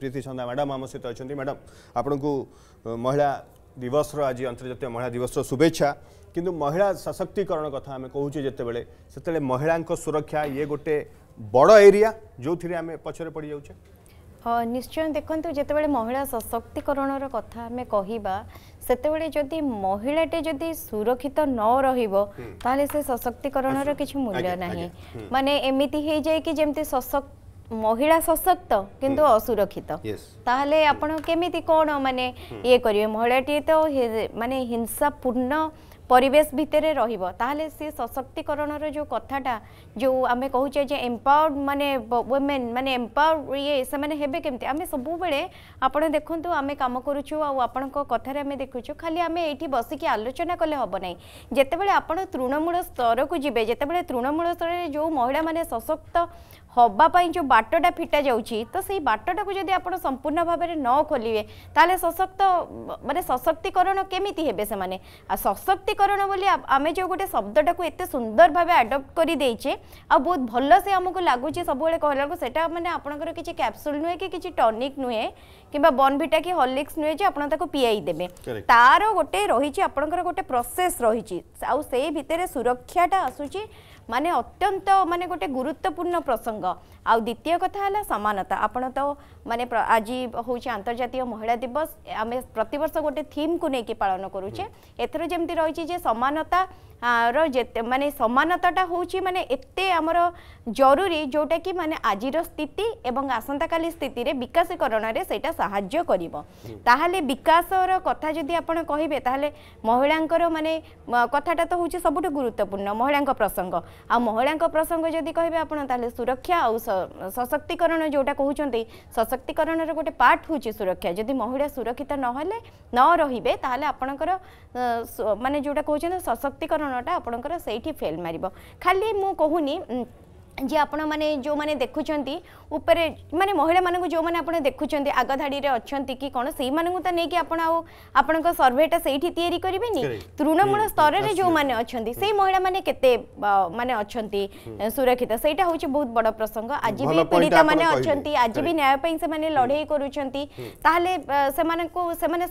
ପ୍ରୀତି ଛନ୍ଦା ମ୍ୟାଡ଼ାମ୍ ଆମ ସହିତ ଅଛନ୍ତି ମ୍ୟାଡ଼ାମ୍ ଆପଣଙ୍କୁ ମହିଳା ଦିବସର ଆଜି ଅନ୍ତର୍ଜାତୀୟ ମହିଳା ଦିବସର ଶୁଭେଚ୍ଛା କିନ୍ତୁ ମହିଳା ସଶକ୍ତିକରଣ କଥା ଆମେ କହୁଛେ ଯେତେବେଳେ ସେତେବେଳେ ମହିଳାଙ୍କ ସୁରକ୍ଷା ଇଏ ଗୋଟେ ବଡ଼ ଏରିଆ ଯେଉଁଥିରେ ଆମେ ପଛରେ ପଡ଼ିଯାଉଛେ ନିଶ୍ଚୟ ଦେଖନ୍ତୁ ଯେତେବେଳେ ମହିଳା ସଶକ୍ତିକରଣର କଥା ଆମେ କହିବା ସେତେବେଳେ ଯଦି ମହିଳାଟେ ଯଦି ସୁରକ୍ଷିତ ନ ରହିବ ତାହେଲେ ସେ ସଶକ୍ତିକରଣର କିଛି ମୂଲ୍ୟ ନାହିଁ ମାନେ ଏମିତି ହେଇଯାଏ କି ଯେମିତି ସଶକ୍ତ মহিলা সশক্ত কিন্তু অসুরক্ষিত তাহলে আপনার কেমিতি কোণ মানে ইয়ে করবে মহিলাটি তো মানে হিংসাপূর্ণ পরিবেশ ভিতরে রহব তাহলে সে সশক্তিকরণর যে কথাটা যে আমি কুচে যে এম্পাওয়ার্ড মানে ওমেন মানে এম্পাওয়ার্ড ইয়ে সে হবে কমিটি আমি সবুলে আপনার দেখুন আমি কাম করুছু আপনার কথার আমি দেখুছু খালি আমি এইটি বসিকি আলোচনা কলে হব না যেতবে আপনার তৃণমূল স্তরক যাবে যেতবে তৃণমূল স্তরের যে মহিলা মানে সশক্ত হওয়া যে বাটটা ফিটা যাচ্ছে তো সেই বাটটা যদি আপনার সম্পূর্ণ ভাবে ন খোলবে তাহলে সশক্ত মানে সশক্তিকরণ কেমিতি হবে সে আর সশক্তিকরণ বলে আমি যে গোটে শব্দটা এত সুন্দর ভাবে আডপ্ট করে দিয়েছে আহত ভালসে আমি লাগুছে সবুলে কহলা সেটা মানে আপনার কিছু ক্যাপসুল নুহে কি কিছু টনিক নুহে কিংবা বনভিটা কি হরলিক্স নুহে যে আপনার তাকে পিয়াই দেবে তার গোটে রয়েছে আপনার গোটে প্রসেস রয়েছে আউ সেই ভিতরে সুরক্ষাটা আসুচি মানে অত্যন্ত মানে গোটে গুরুত্বপূর্ণ প্রসঙ্গ আদ্বিতীয় কথা হল সমানতা আপনার তো মানে আজি হচ্ছে আন্তর্জাতীয় মহিলা দিবস আমি প্রতবর্ষ গোটে থিম কু নেই পালন করুছে এথর যেমি রয়েছে যে সমানতা ର ଯେତେ ମାନେ ସମାନତାଟା ହେଉଛି ମାନେ ଏତେ ଆମର ଜରୁରୀ ଯେଉଁଟାକି ମାନେ ଆଜିର ସ୍ଥିତି ଏବଂ ଆସନ୍ତାକାଲି ସ୍ଥିତିରେ ବିକାଶୀକରଣରେ ସେଇଟା ସାହାଯ୍ୟ କରିବ ତାହେଲେ ବିକାଶର କଥା ଯଦି ଆପଣ କହିବେ ତାହେଲେ ମହିଳାଙ୍କର ମାନେ କଥାଟା ତ ହେଉଛି ସବୁଠୁ ଗୁରୁତ୍ୱପୂର୍ଣ୍ଣ ମହିଳାଙ୍କ ପ୍ରସଙ୍ଗ महिला प्रसंग जदि कहे आप सुरक्षा आउ सशक्तिकरण जोटा कहते हैं सशक्तिकरण गोटे पार्ट हूँ सुरक्षा जदि महिला सुरक्षित नहले न रे आपणकर मानने जोटा कहते सशक्तिकरणटा आपणकर से फेल मार खाली मुझे कहूनी जी आपण जो मैंने देखुं मानते महिला मान जो मैंने देखुं आगधाड़ी में अच्छा कि कौन से तो नहीं कि आप सर्वेटा से तृणमूल स्तर में जो मैंने अच्छा से महिला मैंने के मैंने अच्छा सुरक्षित से बहुत बड़ प्रसंग आज भी पीड़िता मैंने अच्छा आज भी न्यायपाई से लड़े करूँ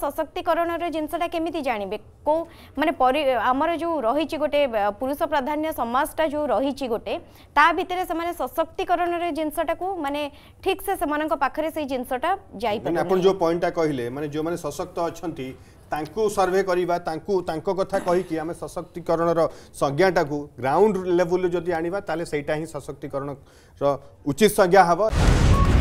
सशक्तिकरण जिनसा केमी जानवे को मानने आमर जो रही गोटे पुरुष प्राधान्य समाजा जो रही गोटे ଭିତରେ ସେମାନେ ସଶକ୍ତିକରଣର ଜିନିଷଟାକୁ ମାନେ ଠିକ୍ ସେ ସେମାନଙ୍କ ପାଖରେ ସେଇ ଜିନିଷଟା ଯାଇପାରେ ଆପଣ ଯୋଉ ପଏଣ୍ଟଟା କହିଲେ ମାନେ ଯୋଉମାନେ ସଶକ୍ତ ଅଛନ୍ତି ତାଙ୍କୁ ସର୍ଭେ କରିବା ତାଙ୍କୁ ତାଙ୍କ କଥା କହିକି ଆମେ ସଶକ୍ତିକରଣର ସଂଜ୍ଞାଟାକୁ ଗ୍ରାଉଣ୍ଡ ଲେଭେଲରୁ ଯଦି ଆଣିବା ତାହେଲେ ସେଇଟା ହିଁ ସଶକ୍ତିକରଣର ଉଚିତ ସଂଜ୍ଞା ହେବ